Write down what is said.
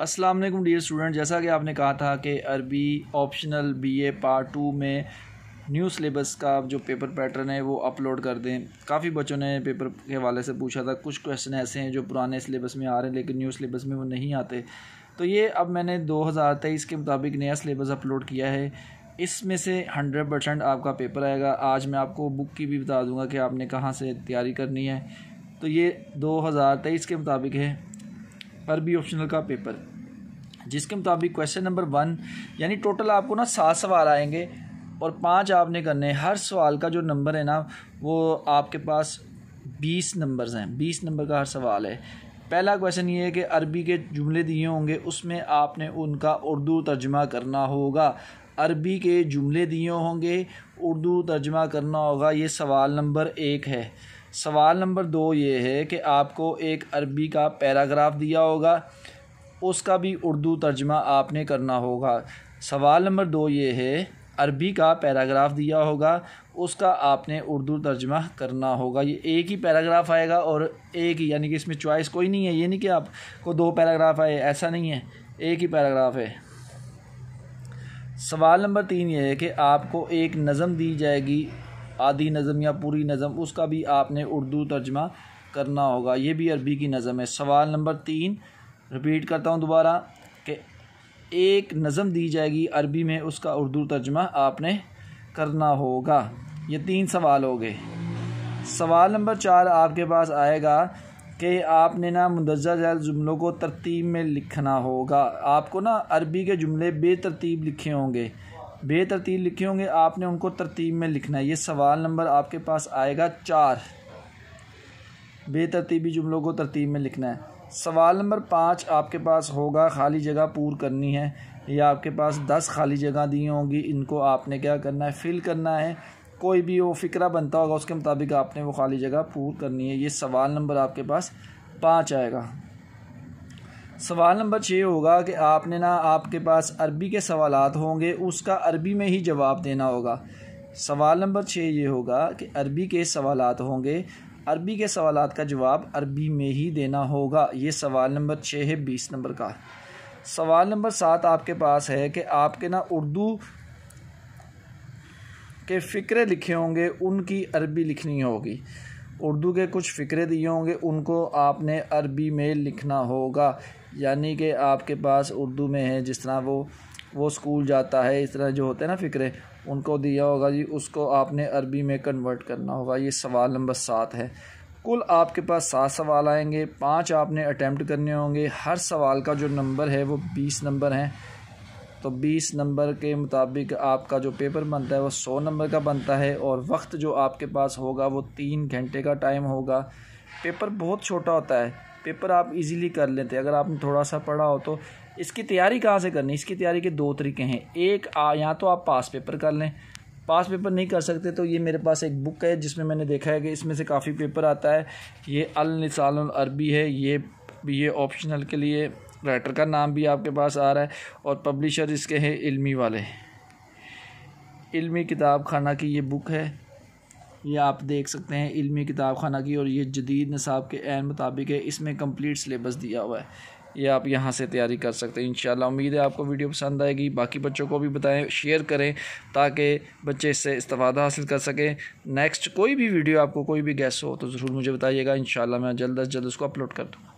अस्सलाम वालेकुम dear student जैसा कि आपने कहा था कि अरबी ऑप्शनल बीए पार्ट टू में न्यू सिलेबस का जो पेपर पैटर्न है वो अपलोड कर दें काफ़ी बच्चों ने पेपर के हवाले से पूछा था कुछ क्वेश्चन ऐसे हैं जो पुराने सिलेबस में आ रहे हैं लेकिन न्यू सिलेबस में वो नहीं आते तो ये अब मैंने 2023 के मुताबिक नया सिलेबस अपलोड किया है इसमें से हंड्रेड परसेंट आपका पेपर आएगा आज मैं आपको बुक की भी बता दूंगा कि आपने कहाँ से तैयारी करनी है तो ये 2023 के मुताबिक है अरबी ऑप्शनल का पेपर जिसके मुताबिक क्वेश्चन नंबर वन यानी टोटल आपको ना सात सवाल आएंगे और पांच आपने करने हैं हर सवाल का जो नंबर है ना वो आपके पास बीस नंबर्स हैं बीस नंबर का हर सवाल है पहला क्वेश्चन ये है कि अरबी के जुमले दिए होंगे उसमें आपने उनका उर्दू तर्जमा करना होगा अरबी के जुमले दिए होंगे उर्दू तर्जमा करना होगा ये सवाल नंबर एक है सवाल नंबर दो ये है कि आपको एक अरबी का पैराग्राफ दिया होगा उसका भी उर्दू तर्जमा आपने करना होगा सवाल नंबर दो ये है अरबी का पैराग्राफ दिया होगा उसका आपने उर्दू तर्जमा करना होगा ये एक ही पैराग्राफ आएगा और एक ही यानी कि इसमें चॉइस कोई नहीं है ये नहीं कि आपको दो पैराग्राफ आए ऐसा नहीं है एक ही पैराग्राफ है सवाल नंबर तीन ये है कि आपको एक नज़म दी जाएगी आधी नज़म या पूरी नज़म उसका भी आपने उर्दू तर्जमा करना होगा ये भी अरबी की नज़म है सवाल नंबर तीन रिपीट करता हूँ दोबारा कि एक नज़म दी जाएगी अरबी में उसका उर्दू तर्जमा आपने करना होगा ये तीन सवाल हो गए सवाल नंबर चार आपके पास आएगा कि आपने ना मुंदरजा जैल जुमलों को तरतीब में लिखना होगा आपको ना अरबी के जुमले बेतरतीब लिखे होंगे बेतरतीब लिखे होंगे आपने उनको तरतीब में लिखना है ये सवाल नंबर आपके पास आएगा चार बेतरतीबी जुमलों को तरतीब में लिखना है सवाल नंबर पाँच आपके पास होगा खाली जगह पूर करनी है या आपके पास दस खाली जगह दी होंगी इनको आपने क्या करना है फिल करना है कोई भी वो फिक्रा बनता होगा उसके मुताबिक आपने वो खाली जगह पूर करनी है ये सवाल नंबर आपके पास पाँच आएगा सवाल नंबर छः होगा कि आपने ना आपके पास अरबी के सवाल होंगे उसका अरबी में ही जवाब देना होगा सवाल नंबर छः ये होगा कि अरबी के सवाल होंगे अरबी के सवाल का जवाब अरबी में ही देना होगा ये सवाल नंबर छः है बीस नंबर का सवाल नंबर सात आपके पास है कि आपके ना उर्दू के फ़िक्रे लिखे होंगे उनकी अरबी लिखनी होगी उर्दू के कुछ फ़िक्रे दिए होंगे उनको आपने अरबी में लिखना होगा यानी कि आपके पास उर्दू में है जिस तरह वो वो स्कूल जाता है इस तरह जो होते हैं ना फ़िक्रे उनको दिया होगा जी उसको आपने अरबी में कन्वर्ट करना होगा ये सवाल नंबर सात है कुल आपके पास सात सवाल आएंगे पांच आपने अटैम्प्ट करने होंगे हर सवाल का जो नंबर है वो बीस नंबर हैं तो 20 नंबर के मुताबिक आपका जो पेपर बनता है वो 100 नंबर का बनता है और वक्त जो आपके पास होगा वो तीन घंटे का टाइम होगा पेपर बहुत छोटा होता है पेपर आप इजीली कर लेते हैं अगर आपने थोड़ा सा पढ़ा हो तो इसकी तैयारी कहाँ से करनी इसकी तैयारी के दो तरीके हैं एक आ या तो आप पास पेपर कर लें पास पेपर नहीं कर सकते तो ये मेरे पास एक बुक है जिसमें मैंने देखा है कि इसमें से काफ़ी पेपर आता है ये अल अरबी है ये ये ऑप्शनल के लिए राइटर का नाम भी आपके पास आ रहा है और पब्लिशर इसके हैं इल्मी वाले इल्मी किताब खाना की ये बुक है ये आप देख सकते हैं इल्मी किताब खाना की और ये जदीद नसाब के एन मुताबिक है इसमें कंप्लीट सिलेबस दिया हुआ है ये आप यहाँ से तैयारी कर सकते हैं इन उम्मीद है आपको वीडियो पसंद आएगी बाकी बच्चों को भी बताएं शेयर करें ताकि बच्चे इससे इस्तादा हासिल कर सकें नेक्स्ट कोई भी वीडियो आपको कोई भी गैस हो तो ज़रूर मुझे बताइएगा इन मैं जल्द अज जल्द उसको अपलोड कर दूँगा